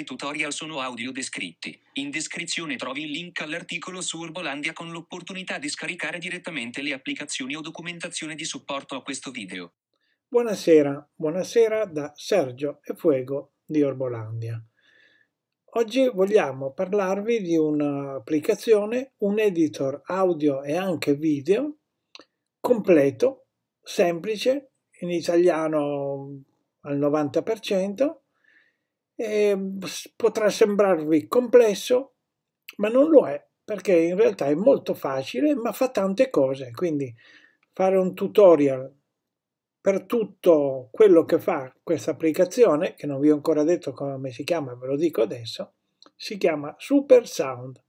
altri tutorial sono audio descritti. In descrizione trovi il link all'articolo su Urbolandia con l'opportunità di scaricare direttamente le applicazioni o documentazione di supporto a questo video. Buonasera, buonasera da Sergio e Fuego di Orbolandia. Oggi vogliamo parlarvi di un'applicazione, un editor audio e anche video completo, semplice, in italiano al 90%, eh, potrà sembrarvi complesso, ma non lo è, perché in realtà è molto facile, ma fa tante cose. Quindi fare un tutorial per tutto quello che fa questa applicazione, che non vi ho ancora detto come si chiama, ve lo dico adesso, si chiama Super Sound.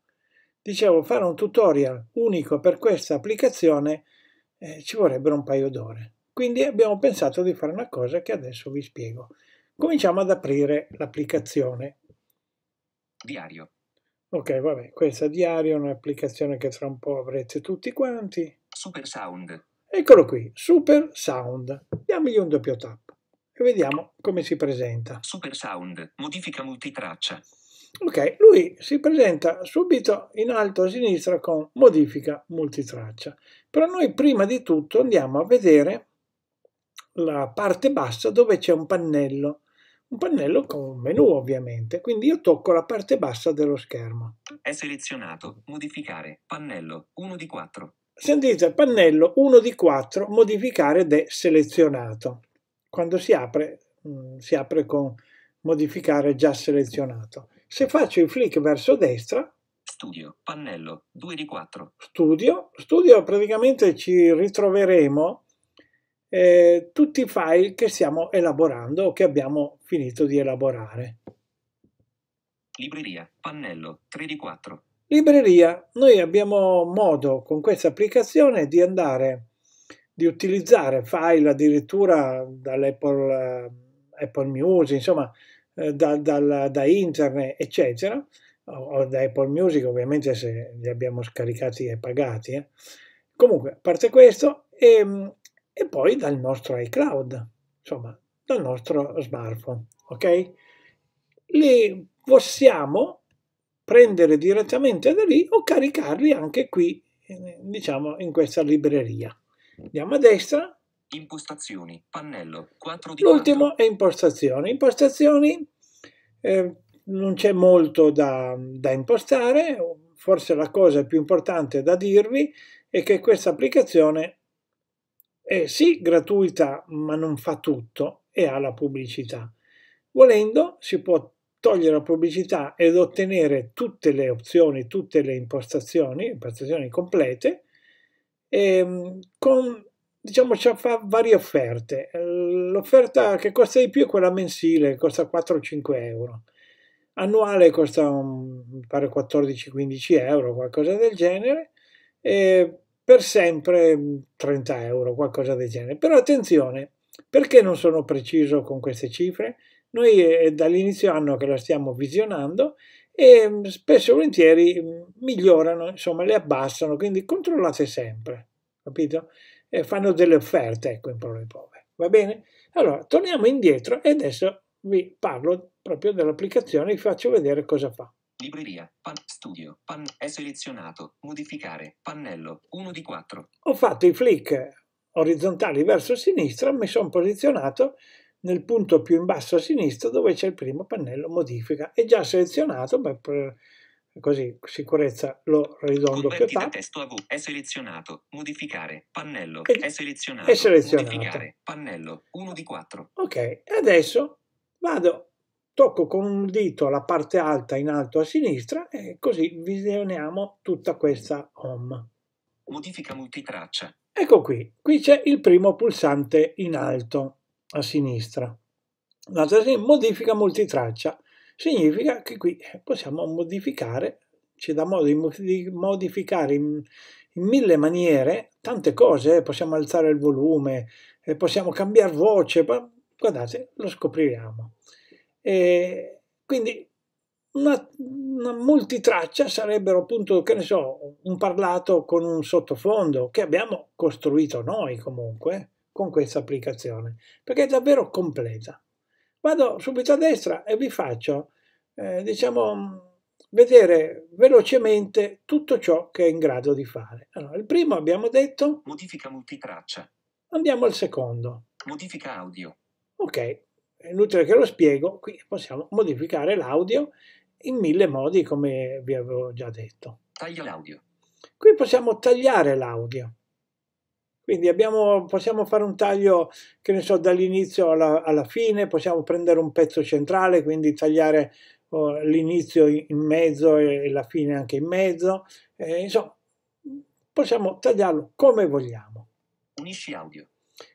Dicevo, fare un tutorial unico per questa applicazione eh, ci vorrebbero un paio d'ore. Quindi abbiamo pensato di fare una cosa che adesso vi spiego. Cominciamo ad aprire l'applicazione. Diario. Ok, vabbè, questa diario è un'applicazione che tra un po' avrete tutti quanti. Super Sound. Eccolo qui, Super Sound. Diamogli un doppio tap e vediamo come si presenta. Super Sound, modifica multitraccia. Ok, lui si presenta subito in alto a sinistra con modifica multitraccia. Però noi prima di tutto andiamo a vedere la parte bassa dove c'è un pannello, un pannello con un menu ovviamente, quindi io tocco la parte bassa dello schermo. È selezionato, modificare, pannello 1 di 4. Sentite, pannello 1 di 4, modificare ed è selezionato. Quando si apre, mm, si apre con modificare già selezionato. Se faccio il flick verso destra, Studio, pannello 2 di 4. Studio, studio praticamente ci ritroveremo eh, tutti i file che stiamo elaborando o che abbiamo finito di elaborare. Libreria, pannello 3 di 4. Libreria, noi abbiamo modo con questa applicazione di andare, di utilizzare file addirittura dall'Apple eh, Apple Music, insomma eh, da, dal, da internet, eccetera, o, o, da Apple Music ovviamente se li abbiamo scaricati e pagati. Eh. Comunque, a parte questo, ehm, e poi dal nostro iCloud, insomma, dal nostro smartphone, ok? Li possiamo prendere direttamente da lì o caricarli anche qui, diciamo, in questa libreria. Andiamo a destra. Impostazioni, pannello, 4 di L'ultimo è impostazioni. Impostazioni, eh, non c'è molto da, da impostare, forse la cosa più importante da dirvi è che questa applicazione è eh, sì gratuita ma non fa tutto e ha la pubblicità. Volendo si può togliere la pubblicità ed ottenere tutte le opzioni, tutte le impostazioni, impostazioni complete, ehm, con diciamo ci fa varie offerte. L'offerta che costa di più è quella mensile, costa 4-5 euro. Annuale costa un, pare 14-15 euro, qualcosa del genere. E per sempre 30 mm, euro, qualcosa del genere. Però attenzione, perché non sono preciso con queste cifre? Noi eh, è dall'inizio anno che la stiamo visionando e mm, spesso e volentieri mm, migliorano, insomma le abbassano, quindi controllate sempre, capito? E fanno delle offerte, ecco, in parole povere, va bene? Allora, torniamo indietro e adesso vi parlo proprio dell'applicazione e vi faccio vedere cosa fa. Libreria, pan, studio, pan, è selezionato, modificare, pannello, 1 di 4. Ho fatto i flick orizzontali verso sinistra, mi sono posizionato nel punto più in basso a sinistra dove c'è il primo pannello modifica. È già selezionato, ma per, così sicurezza lo ridondo più tardi. testo a V è selezionato, modificare, pannello, è, è selezionato, è selezionato. modificare, pannello, 1 di 4. Ok, adesso vado tocco con un dito la parte alta in alto a sinistra e così visioniamo tutta questa home. Modifica multitraccia. Ecco qui, qui c'è il primo pulsante in alto a sinistra. La modifica multitraccia significa che qui eh, possiamo modificare, c'è da modo di modificare in, in mille maniere tante cose, eh, possiamo alzare il volume, eh, possiamo cambiare voce, guardate, lo scopriremo. E quindi una, una multitraccia sarebbero appunto, che ne so, un parlato con un sottofondo che abbiamo costruito noi comunque con questa applicazione, perché è davvero completa. Vado subito a destra e vi faccio, eh, diciamo, vedere velocemente tutto ciò che è in grado di fare. Allora, il primo abbiamo detto... Modifica multitraccia. Andiamo al secondo. Modifica audio. Ok, è inutile che lo spiego, qui possiamo modificare l'audio in mille modi come vi avevo già detto. Taglia l'audio. Qui possiamo tagliare l'audio. Quindi abbiamo, possiamo fare un taglio, che ne so, dall'inizio alla, alla, fine, possiamo prendere un pezzo centrale, quindi tagliare oh, l'inizio in mezzo e la fine anche in mezzo. Eh, insomma, possiamo tagliarlo come vogliamo. Unisci audio.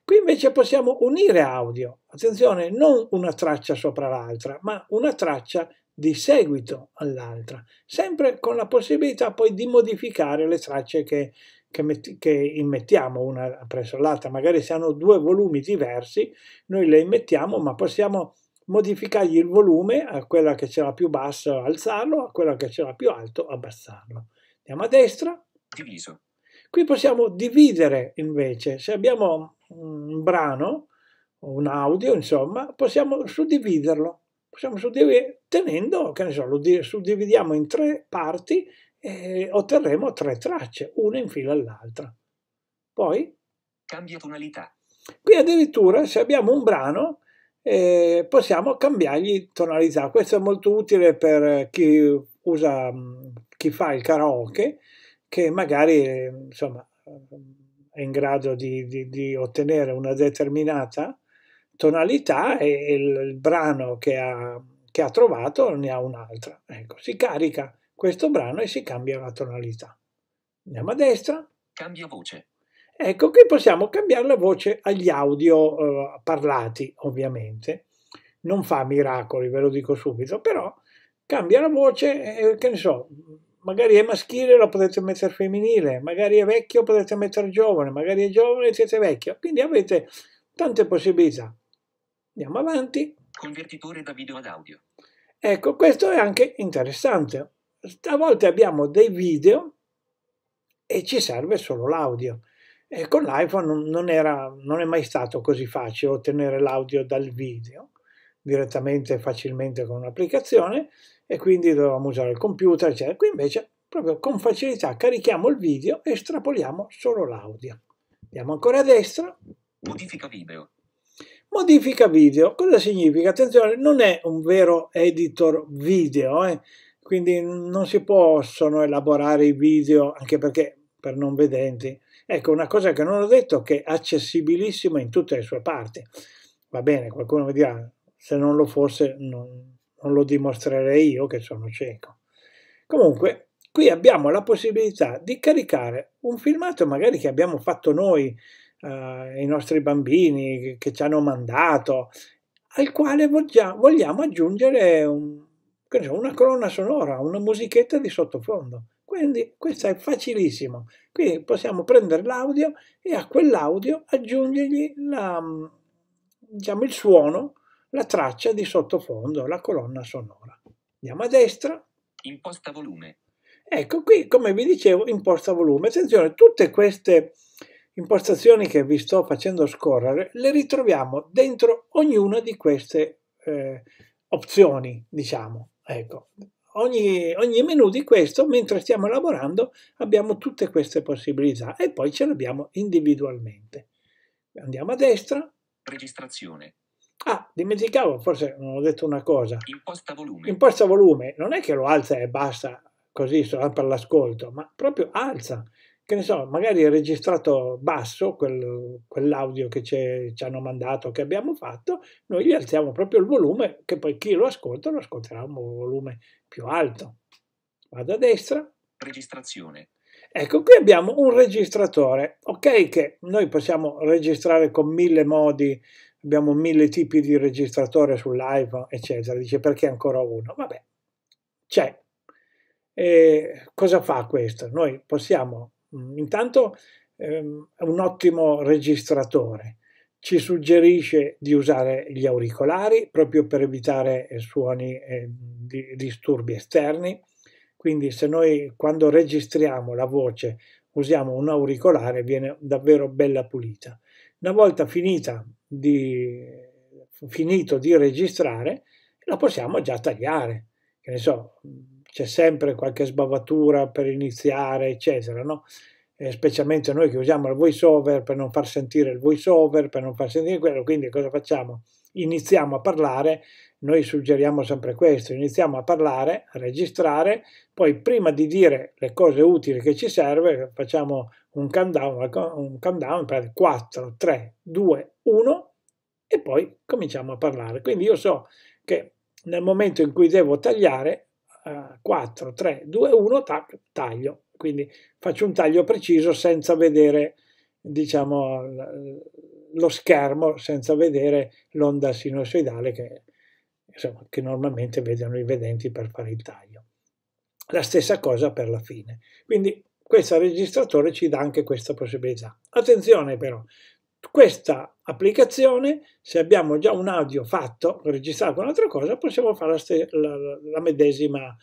Qui invece possiamo unire audio, attenzione, non una traccia sopra l'altra, ma una traccia di seguito all'altra, sempre con la possibilità poi di modificare le tracce che, che, metti, che immettiamo una presso l'altra. Magari se hanno due volumi diversi, noi le immettiamo, ma possiamo modificargli il volume a quella che ce l'ha più basso alzarlo, a quella che ce l'ha più alto abbassarlo. Andiamo a destra. Diviso. Qui possiamo dividere invece, se abbiamo un brano o un audio, insomma, possiamo suddividerlo. Possiamo suddividerlo tenendo, che ne so, lo suddividiamo in tre parti e otterremo tre tracce, una in fila all'altra. Poi cambia tonalità. Qui addirittura se abbiamo un brano eh, possiamo cambiargli tonalità. Questo è molto utile per chi usa chi fa il karaoke che magari insomma è in grado di, di, di ottenere una determinata tonalità e il, brano che ha, che ha trovato ne ha un'altra. Ecco, si carica questo brano e si cambia la tonalità. Andiamo a destra. Cambio voce. Ecco, che possiamo cambiare la voce agli audio eh, parlati, ovviamente. Non fa miracoli, ve lo dico subito, però cambia la voce, eh, che ne so, magari è maschile lo potete mettere femminile, magari è vecchio potete mettere giovane, magari è giovane siete vecchio, quindi avete tante possibilità. Andiamo avanti. Convertitore da video ad audio. Ecco, questo è anche interessante. A volte abbiamo dei video e ci serve solo l'audio. E con l'iPhone non, era, non è mai stato così facile ottenere l'audio dal video direttamente e facilmente con un'applicazione e quindi dovevamo usare il computer, eccetera. Qui invece proprio con facilità carichiamo il video e estrapoliamo solo l'audio. Andiamo ancora a destra. Modifica video. Modifica video, cosa significa? Attenzione, non è un vero editor video, eh? quindi non si possono elaborare i video, anche perché per non vedenti. Ecco, una cosa che non ho detto, che è accessibilissima in tutte le sue parti. Va bene, qualcuno mi dirà, se non lo fosse non, non lo dimostrerei io che sono cieco. Comunque, qui abbiamo la possibilità di caricare un filmato magari che abbiamo fatto noi, eh, i nostri bambini che, ci hanno mandato, al quale vogliamo, vogliamo aggiungere un, una colonna sonora, una musichetta di sottofondo. Quindi questo è facilissimo. Qui possiamo prendere l'audio e a quell'audio aggiungergli la, diciamo, il suono la traccia di sottofondo, la colonna sonora. Andiamo a destra. Imposta volume. Ecco, qui come vi dicevo, imposta volume. Attenzione, tutte queste impostazioni che vi sto facendo scorrere le ritroviamo dentro ognuna di queste eh, opzioni, diciamo. Ecco, ogni, ogni menu di questo, mentre stiamo lavorando, abbiamo tutte queste possibilità e poi ce le abbiamo individualmente. Andiamo a destra. Registrazione. Ah, dimenticavo, forse non ho detto una cosa. Imposta volume. Imposta volume, non è che lo alza e basta così solo per l'ascolto, ma proprio alza. Che ne so, magari è registrato basso quel, quell'audio che ci hanno mandato, che abbiamo fatto, noi gli alziamo proprio il volume, che poi chi lo ascolta lo ascolterà un volume più alto. Vado a destra. Registrazione. Ecco, qui abbiamo un registratore, ok che noi possiamo registrare con mille modi, abbiamo mille tipi di registratore sull'iPhone, eccetera. Dice perché ancora uno? Vabbè, c'è. E cosa fa questo? Noi possiamo, mm, intanto è ehm, un ottimo registratore, ci suggerisce di usare gli auricolari proprio per evitare eh, suoni e ehm, disturbi esterni, quindi se noi quando registriamo la voce usiamo un auricolare viene davvero bella pulita. Una volta finita di, finito di registrare, la possiamo già tagliare. Che ne so, c'è sempre qualche sbavatura per iniziare, eccetera, no? Eh, specialmente noi che usiamo il voice over per non far sentire il voice over, per non far sentire quello, quindi cosa facciamo? Iniziamo a parlare noi suggeriamo sempre questo, iniziamo a parlare, a registrare, poi prima di dire le cose utili che ci serve, facciamo un countdown, un countdown 4, 3, 2, 1 e poi cominciamo a parlare. Quindi io so che nel momento in cui devo tagliare, eh, 4, 3, 2, 1, tac, taglio. Quindi faccio un taglio preciso senza vedere diciamo, lo schermo, senza vedere l'onda sinusoidale che insomma, che normalmente vedono i vedenti per fare il taglio. La stessa cosa per la fine. Quindi questo registratore ci dà anche questa possibilità. Attenzione però, questa applicazione, se abbiamo già un audio fatto, registrato un'altra cosa, possiamo fare la, la, la medesima,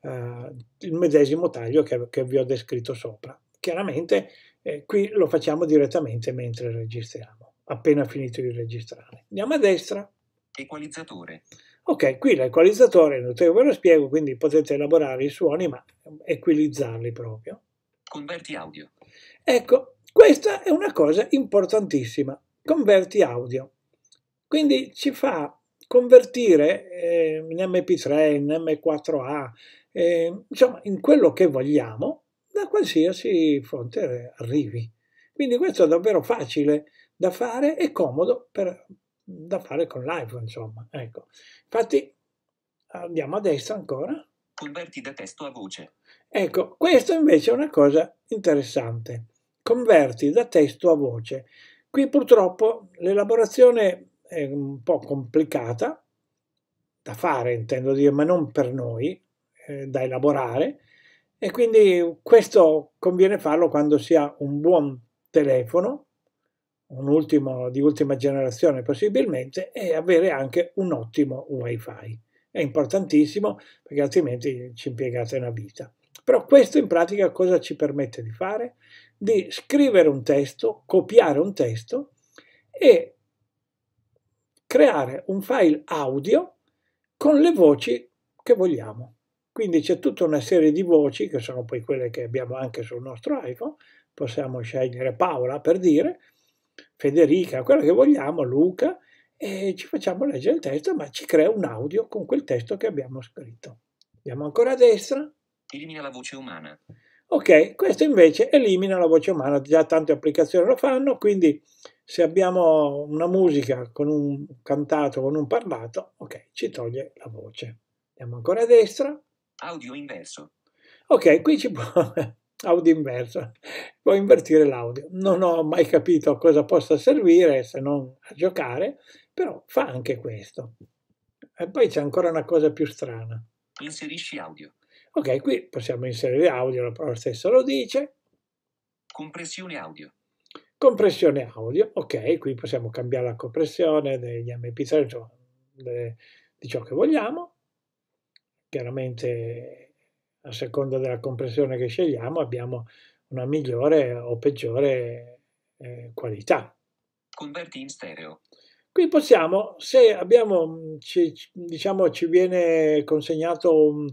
eh, il medesimo taglio che, che, vi ho descritto sopra. Chiaramente eh, qui lo facciamo direttamente mentre registriamo, appena finito di registrare. Andiamo a destra. Equalizzatore. Ok, qui l'equalizzatore è ve lo spiego, quindi potete elaborare i suoni ma equalizzarli proprio. Converti audio. Ecco, questa è una cosa importantissima, converti audio. Quindi ci fa convertire eh, in MP3, in M4A, eh, insomma in quello che vogliamo, da qualsiasi fonte arrivi. Quindi questo è davvero facile da fare e comodo per da fare con l'iPhone, insomma. Ecco. Infatti andiamo a destra ancora. Converti da testo a voce. Ecco, questa invece è una cosa interessante. Converti da testo a voce. Qui purtroppo l'elaborazione è un po' complicata da fare, intendo dire, ma non per noi, eh, da elaborare. E quindi questo conviene farlo quando si ha un buon telefono un ultimo, di ultima generazione possibilmente e avere anche un ottimo wifi. È importantissimo perché altrimenti ci impiegate una vita. Però questo in pratica cosa ci permette di fare? Di scrivere un testo, copiare un testo e creare un file audio con le voci che vogliamo. Quindi c'è tutta una serie di voci, che sono poi quelle che abbiamo anche sul nostro iPhone, possiamo scegliere Paola per dire, Federica, quello che vogliamo, Luca, e ci facciamo leggere il testo, ma ci crea un audio con quel testo che abbiamo scritto. Andiamo ancora a destra. Elimina la voce umana. Ok, questo invece elimina la voce umana, già tante applicazioni lo fanno, quindi se abbiamo una musica con un cantato, con un parlato, ok, ci toglie la voce. Andiamo ancora a destra. Audio inverso. Ok, qui ci può audio inversa, può invertire l'audio. Non ho mai capito a cosa possa servire se non a giocare, però fa anche questo. E poi c'è ancora una cosa più strana. Inserisci audio. Ok, qui possiamo inserire audio, la parola stessa lo dice. Compressione audio. Compressione audio, ok, qui possiamo cambiare la compressione degli MP3, cioè di ciò che vogliamo. Chiaramente a seconda della compressione che scegliamo, abbiamo una migliore o peggiore eh, qualità. Converti in stereo. Qui possiamo, se abbiamo, mm, ci, diciamo, ci viene consegnato un,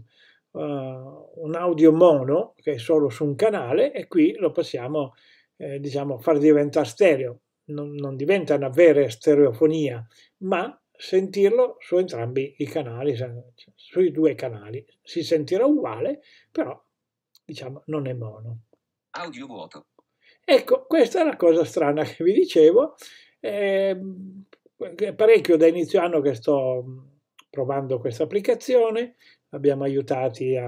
uh, un, audio mono che è solo su un canale e qui lo possiamo, eh, diciamo, far diventare stereo. Non, non diventa una vera stereofonia, ma sentirlo su entrambi i canali, cioè, sui due canali. Si sentirà uguale, però diciamo non è mono. Audio vuoto. Ecco, questa è la cosa strana che vi dicevo. Ehm, è parecchio da inizio anno che sto mm, provando questa applicazione, abbiamo aiutati a,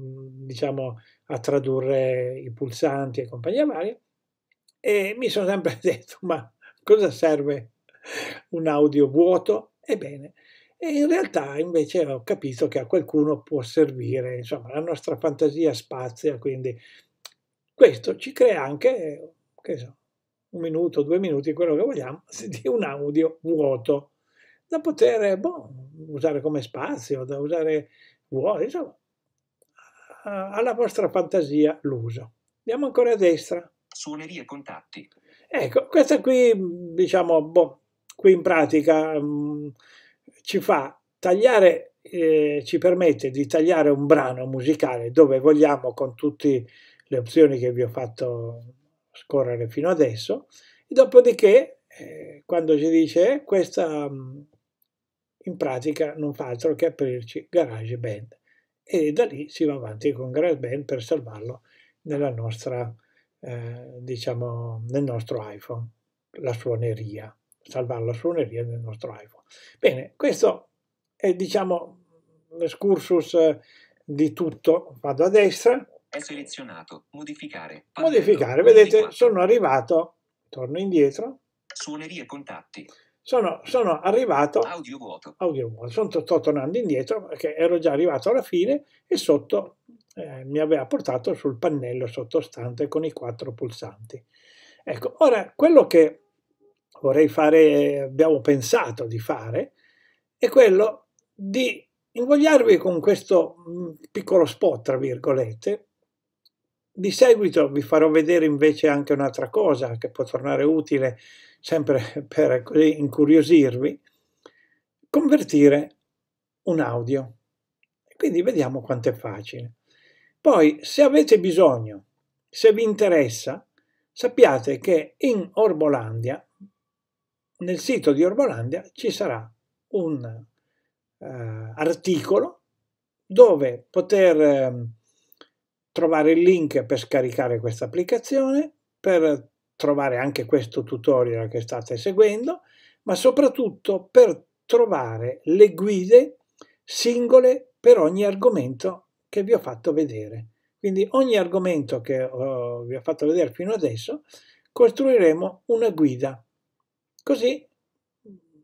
mm, diciamo, a tradurre i pulsanti e compagnia varia e mi sono sempre detto ma cosa serve un audio vuoto, ebbene. E in realtà invece ho capito che a qualcuno può servire, insomma, la nostra fantasia spazia, quindi questo ci crea anche, che so, un minuto, due minuti, quello che vogliamo, di un audio vuoto da poter boh, usare come spazio, da usare vuoto, insomma, alla vostra fantasia l'uso. Andiamo ancora a destra. Suonerie contatti. Ecco, questa qui, diciamo, boh, Qui in pratica mh, mm, ci fa tagliare, eh, ci permette di tagliare un brano musicale dove vogliamo con tutte le opzioni che vi ho fatto scorrere fino adesso. E dopodiché, eh, quando ci dice eh, questa, mh, mm, in pratica non fa altro che aprirci GarageBand e da lì si va avanti con GarageBand per salvarlo nella nostra, eh, diciamo, nel nostro iPhone, la suoneria salvare la suoneria del nostro iPhone. Bene, questo è diciamo l'escursus eh, di tutto. Vado a destra. È selezionato. Modificare. Pannello, modificare. Vedete, 24. sono arrivato. Torno indietro. Suonerie contatti. Sono, sono arrivato. Audio vuoto. Audio vuoto. Sono, sto tornando indietro perché ero già arrivato alla fine e sotto eh, mi aveva portato sul pannello sottostante con i quattro pulsanti. Ecco, ora quello che vorrei fare, abbiamo pensato di fare, è quello di invogliarvi con questo mm, piccolo spot, tra virgolette. Di seguito vi farò vedere invece anche un'altra cosa che può tornare utile sempre per incuriosirvi, convertire un audio. Quindi vediamo quanto è facile. Poi, se avete bisogno, se vi interessa, sappiate che in Orbolandia nel sito di Orbolandia ci sarà un eh, articolo dove poter eh, trovare il link per scaricare questa applicazione, per trovare anche questo tutorial che state seguendo, ma soprattutto per trovare le guide singole per ogni argomento che vi ho fatto vedere. Quindi ogni argomento che eh, vi ho fatto vedere fino adesso costruiremo una guida Così,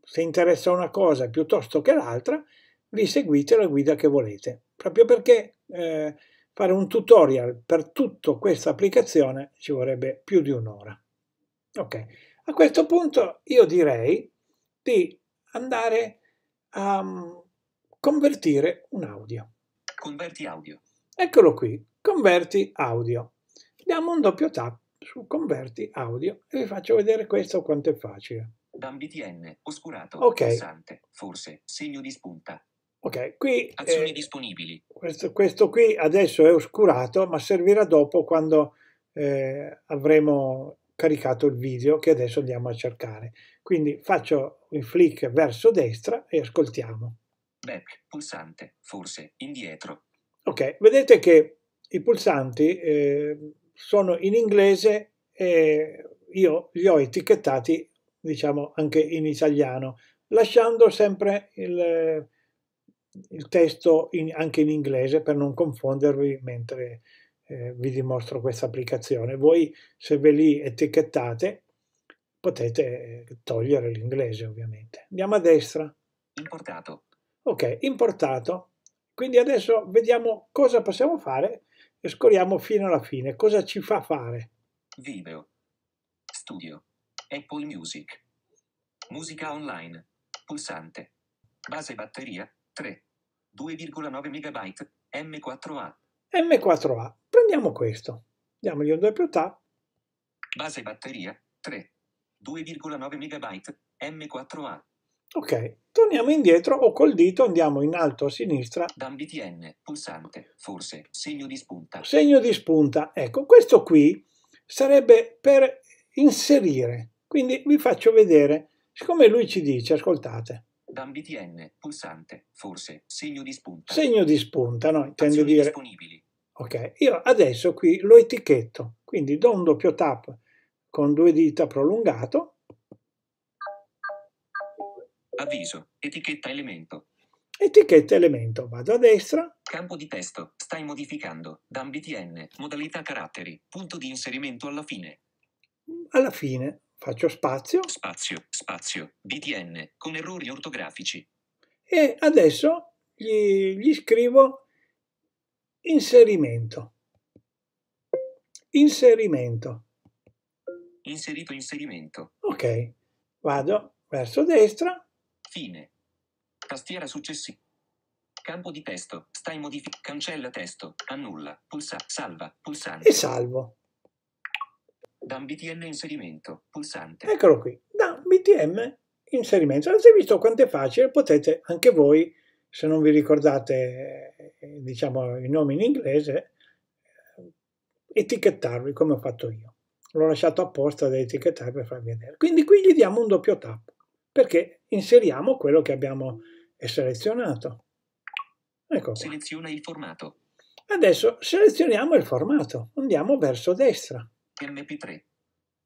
se interessa una cosa piuttosto che l'altra, vi seguite la guida che volete. Proprio perché eh, fare un tutorial per tutta questa applicazione ci vorrebbe più di un'ora. Ok, a questo punto io direi di andare a mm, convertire un audio. Converti audio. Eccolo qui, converti audio. Diamo un doppio tap su Converti Audio e vi faccio vedere questo quanto è facile. BambiTN, oscurato, ok. pulsante, forse, segno di spunta. Ok, qui... Azioni eh, disponibili. Questo, questo, qui adesso è oscurato, ma servirà dopo quando eh, avremo caricato il video che adesso andiamo a cercare. Quindi faccio un flick verso destra e ascoltiamo. Back, pulsante, forse, indietro. Ok, vedete che i pulsanti... Eh, sono in inglese e io li ho etichettati, diciamo, anche in italiano, lasciando sempre il, il testo in, anche in inglese per non confondervi mentre eh, vi dimostro questa applicazione. Voi se ve li etichettate potete togliere l'inglese ovviamente. Andiamo a destra. Importato. Ok, importato. Quindi adesso vediamo cosa possiamo fare e scorriamo fino alla fine. Cosa ci fa fare? Video, studio, Apple Music, musica online, pulsante, base batteria 3, 2,9 MB, M4A. M4A, prendiamo questo, diamogli un 2 più tap. Base batteria 3, 2,9 MB, M4A. Ok, torniamo indietro o col dito andiamo in alto a sinistra. BTN, pulsante, forse, segno di spunta. Segno di spunta, ecco, questo qui sarebbe per inserire. Quindi vi faccio vedere, siccome lui ci dice, ascoltate. BTN, pulsante, forse, segno di spunta. Segno di spunta, no? Intendo Azioni dire... disponibili. Ok, io adesso qui lo etichetto, quindi do un doppio tap con due dita prolungato Avviso. Etichetta elemento. Etichetta elemento. Vado a destra. Campo di testo. Stai modificando. DAMBTN, Modalità caratteri. Punto di inserimento alla fine. Alla fine. Faccio spazio. Spazio. Spazio. BTN. Con errori ortografici. E adesso gli, gli scrivo inserimento. Inserimento. Inserito inserimento. Ok. Vado verso destra Fine. Tastiera successiva. Campo di testo. Stai modificando. Cancella testo. Annulla. Pulsa. Salva. Pulsante. E salvo. Dan BTM inserimento. Pulsante. Eccolo qui. Da BTM inserimento. Avete visto quanto è facile? Potete anche voi, se non vi ricordate eh, diciamo, i nomi in inglese, eh, etichettarli come ho fatto io. L'ho lasciato apposta da etichettare per farvi vedere. Quindi qui gli diamo un doppio tap perché inseriamo quello che abbiamo selezionato. Ecco Seleziona il formato. Adesso selezioniamo il formato, andiamo verso destra. MP3.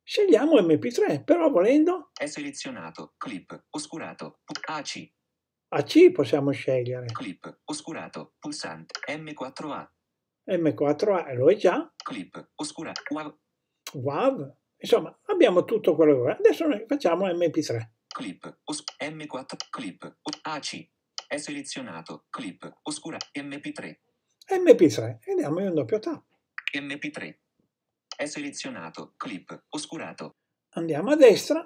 Scegliamo MP3, però volendo... È selezionato, clip, oscurato, AC. AC possiamo scegliere. Clip, oscurato, pulsante, M4A. M4A lo è già. Clip, oscurato, WAV. WAV. Insomma, abbiamo tutto quello che vuole. Adesso noi facciamo MP3 clip, os, M4, clip, AC, è selezionato, clip, oscura, MP3. MP3, e andiamo in un doppio tap. MP3, è selezionato, clip, oscurato. Andiamo a destra.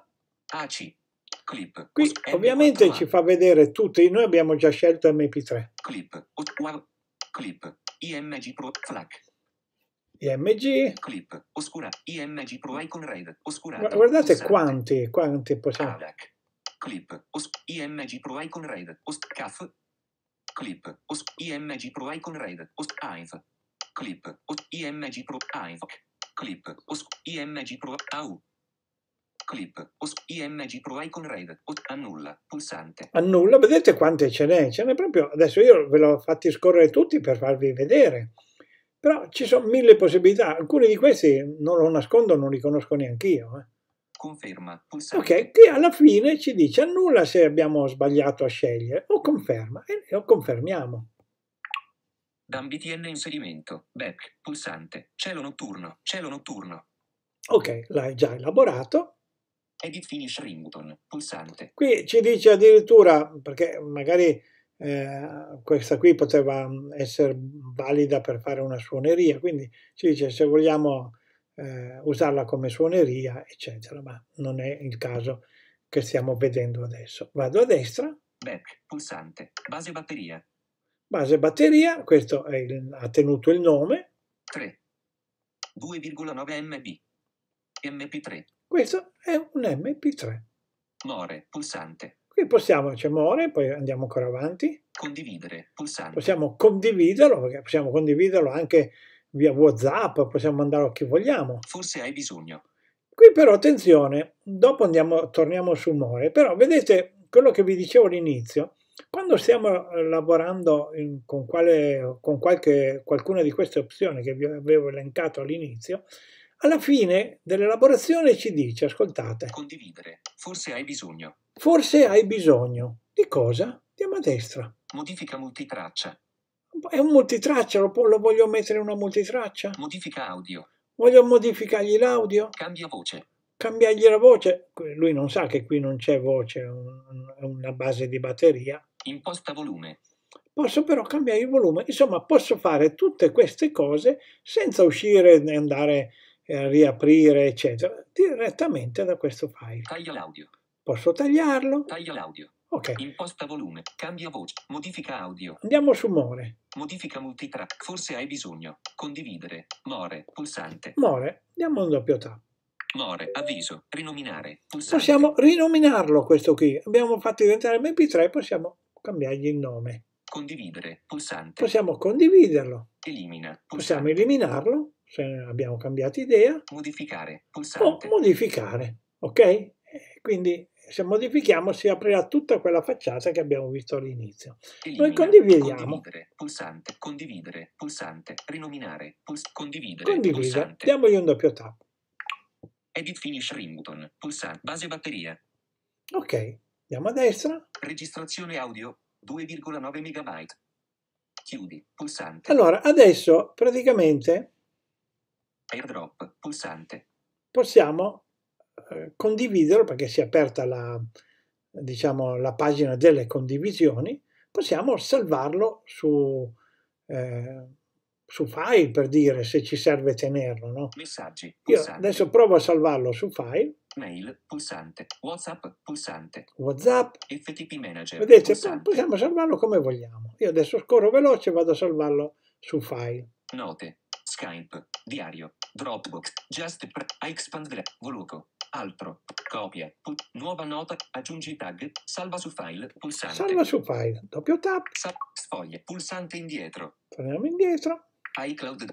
AC, clip. Qui ovviamente ci fa vedere tutti, noi abbiamo già scelto MP3. Clip, os, wow, clip, IMG Pro, FLAC. IMG. Clip, oscura, IMG Pro Icon Red, oscurato. Guardate quanti, quanti possiamo... Alac. Clip. Os IMG Pro Icon Raid. Osp. CAF. Clip. Os IMG Pro Icon Raid. Osp. AIF. Clip. Os IMG Pro AIF. Clip. Osp. IMG Pro AU. Clip. Osp. IMG Pro Icon Raid. Osp. Annulla. Pulsante. Annulla. Vedete quante ce n'è? Ce n'è proprio... Adesso io ve l'ho fatti scorrere tutti per farvi vedere. Però ci sono mille possibilità. Alcuni di questi, non lo nascondo, non li conosco neanch'io. Eh conferma. Pulsante. Ok, che alla fine ci dice annulla se abbiamo sbagliato a scegliere o conferma e lo confermiamo. Dan BTN inserimento, back, pulsante, cielo notturno, cielo notturno. Ok, l'hai già elaborato. Edit finish ringtone, pulsante. Qui ci dice addirittura, perché magari eh, questa qui poteva mm, essere valida per fare una suoneria, quindi ci dice se vogliamo eh, usarla come suoneria, eccetera, ma non è il caso che stiamo vedendo adesso. Vado a destra. Back, pulsante, base batteria. Base batteria, questo il, ha tenuto il nome. 3. 2,9 MB. MP3. Questo è un MP3. More, pulsante. Qui possiamo, c'è cioè more, poi andiamo ancora avanti. Condividere, pulsante. Possiamo condividerlo, perché possiamo condividerlo anche via WhatsApp, possiamo mandarlo a chi vogliamo. Forse hai bisogno. Qui però attenzione, dopo andiamo, torniamo su More, però vedete quello che vi dicevo all'inizio, quando stiamo eh, lavorando in, con, quale, con qualche, qualcuna di queste opzioni che vi avevo elencato all'inizio, alla fine dell'elaborazione ci dice, ascoltate. Condividere, forse hai bisogno. Forse hai bisogno. Di cosa? Andiamo a destra. Modifica multitraccia. È un multitraccia, lo, lo voglio mettere in una multitraccia? Modifica audio. Voglio modificargli l'audio? Cambia voce. Cambiargli la voce? Lui non sa che qui non c'è voce, è una base di batteria. Imposta volume posso però cambiare il volume, insomma posso fare tutte queste cose senza uscire e andare eh, a riaprire eccetera, direttamente da questo file. Taglia l'audio. Posso tagliarlo. Taglia l'audio. Ok. Imposta volume, cambia voce, modifica audio. Andiamo su More. Modifica multitrack, forse hai bisogno. Condividere, More, pulsante. More, diamo un doppio tap. More, avviso, rinominare, pulsante. Possiamo rinominarlo questo qui. Abbiamo fatto diventare MP3, possiamo cambiargli il nome. Condividere, pulsante. Possiamo condividerlo. Elimina, pulsante. Possiamo eliminarlo se abbiamo cambiato idea. Modificare, pulsante. O modificare, ok? Eh, quindi se modifichiamo si aprirà tutta quella facciata che abbiamo visto all'inizio. Noi condividiamo. Condividere, pulsante, condividere, pulsante, rinominare, puls condividere, Condivida. pulsante. Diamogli un doppio tap. Edit finish ringtone, pulsante, base batteria. Ok, andiamo a destra. Registrazione audio, 2,9 MB. Chiudi, pulsante. Allora, adesso praticamente... Airdrop, pulsante. Possiamo eh, condividerlo perché si è aperta la, diciamo, la pagina delle condivisioni, possiamo salvarlo su, eh, su file per dire se ci serve tenerlo. No? Messaggi, Io adesso provo a salvarlo su file. Mail, pulsante, WhatsApp, pulsante. WhatsApp, FTP Manager. Vedete, pulsante. possiamo salvarlo come vogliamo. Io adesso scorro veloce e vado a salvarlo su file. Note, Skype, diario, Dropbox, Just, Expand, Voluco, altro, copia, put, nuova nota, aggiungi tag, salva su file, pulsante. Salva su file, doppio tap. Sa- sfoglie, pulsante indietro. Torniamo indietro. iCloud.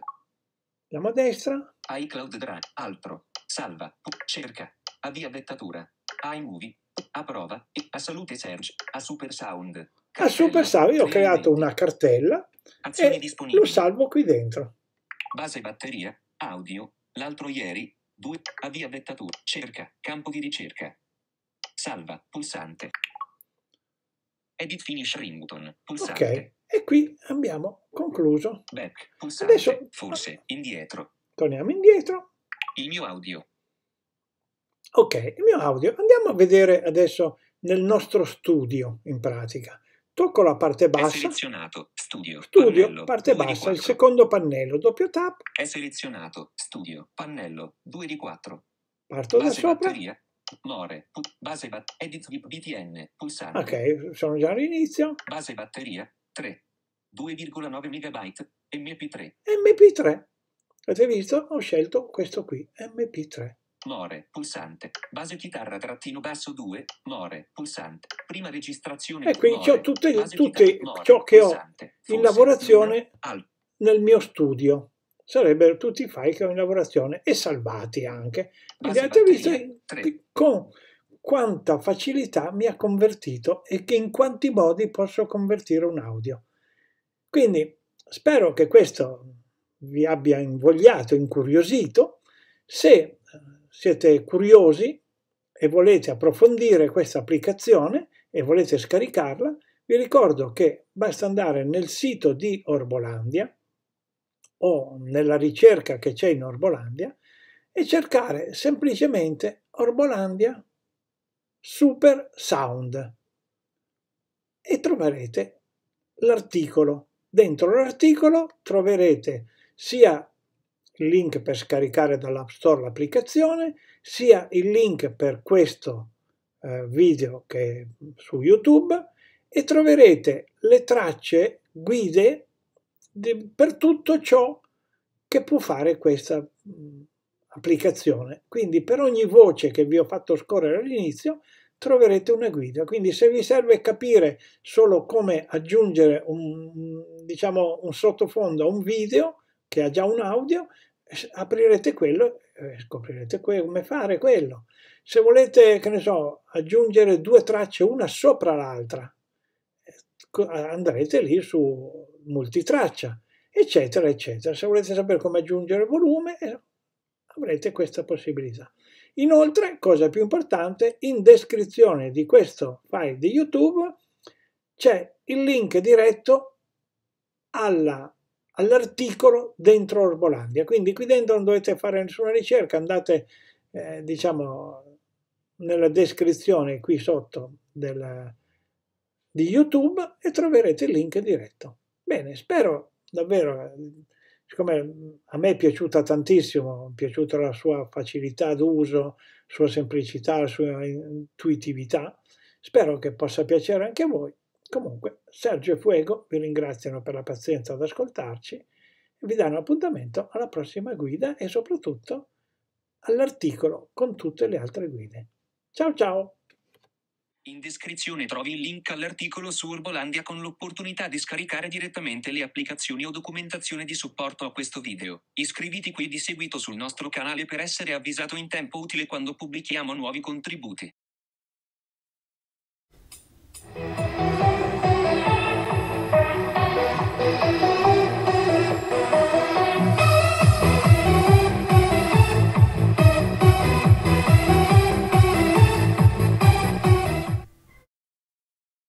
Andiamo a destra. iCloud Drive, altro, salva, cerca, avvia dettatura, iMovie, a prova, a salute Serge, a Super Sound. Cartella, a Super Sound io ho creato una cartella Azioni e lo salvo qui dentro. Base batteria, audio, l'altro ieri, 2. Avvia dettatura. Cerca. Campo di ricerca. Salva. Pulsante. Edit finish ringtone. Pulsante. Ok. E qui abbiamo concluso. Back. Pulsante. Adesso... Forse. Indietro. Torniamo indietro. Il mio audio. Ok. Il mio audio. Andiamo a vedere adesso nel nostro studio in pratica. Tocco la parte bassa. È selezionato. Studio. Studio. Pannello, parte bassa. Il secondo pannello. Doppio tap. È selezionato. Studio. Pannello. 2 di 4. Parto base da sopra. Batteria. More. Base edit BTN. Pulsante. Ok, sono già all'inizio. Base batteria. 3. 2,9 MB. MP3. MP3. Avete visto? Ho scelto questo qui. MP3 more, pulsante, base chitarra trattino basso 2, more, pulsante, prima registrazione. Eh, e quindi more, ho tutto, ciò che pulsante, ho in lavorazione al... nel mio studio. Sarebbero tutti i file che ho in lavorazione e salvati anche. Quindi avete visto con quanta facilità mi ha convertito e che in quanti modi posso convertire un audio. Quindi spero che questo vi abbia invogliato, incuriosito. Se siete curiosi e volete approfondire questa applicazione e volete scaricarla, vi ricordo che basta andare nel sito di Orbolandia o nella ricerca che c'è in Orbolandia e cercare semplicemente Orbolandia Super Sound e troverete l'articolo. Dentro l'articolo troverete sia il link per scaricare dall'App Store l'applicazione, sia il link per questo eh, video che su YouTube e troverete le tracce guide di, per tutto ciò che può fare questa mh, mm, applicazione. Quindi per ogni voce che vi ho fatto scorrere all'inizio troverete una guida. Quindi se vi serve capire solo come aggiungere un, diciamo, un sottofondo a un video, che ha già un audio, eh, aprirete quello e eh, eh, scoprirete come fare quello. Se volete, che ne so, aggiungere due tracce una sopra l'altra, andrete lì su multitraccia, eccetera, eccetera. Se volete sapere come aggiungere volume, avrete questa possibilità. Inoltre, cosa più importante, in descrizione di questo file di YouTube c'è il link diretto alla all'articolo dentro Orbolandia. Quindi qui dentro non dovete fare nessuna ricerca, andate eh, diciamo nella descrizione qui sotto della, di YouTube e troverete il link diretto. Bene, spero davvero, siccome a me è piaciuta tantissimo, è piaciuta la sua facilità d'uso, sua semplicità, la sua intuitività, spero che possa piacere anche a voi Comunque, Sergio e Fuego vi ringraziano per la pazienza ad ascoltarci e vi danno appuntamento alla prossima guida e soprattutto all'articolo con tutte le altre guide. Ciao ciao! In descrizione trovi il link all'articolo su Urbolandia con l'opportunità di scaricare direttamente le applicazioni o documentazione di supporto a questo video. Iscriviti qui di seguito sul nostro canale per essere avvisato in tempo utile quando pubblichiamo nuovi contributi.